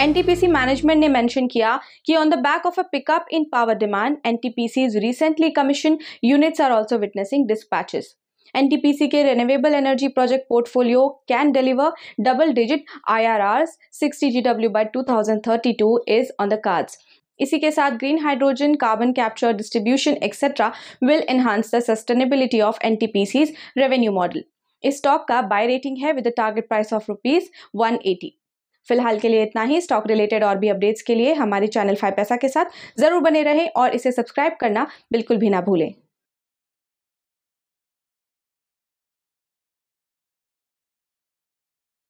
NTPC management ने mention किया कि on the back of a pickup in power demand NTPC's recently commissioned units are also witnessing dispatches. NTPC के renewable energy project portfolio can deliver double digit IRRs 60 GW by 2032 is on the cards. इसी के साथ green hydrogen carbon capture distribution etcetera will enhance the sustainability of NTPC's revenue model इस stock का buy rating है with target price of rupees 180 फिलहाल के लिए इतना ही स्टॉक रिलेटेड और भी अपडेट्स के लिए हमारे चैनल फाइव पैसा के साथ ज़रूर बने रहें और इसे सब्सक्राइब करना बिल्कुल भी ना भूलें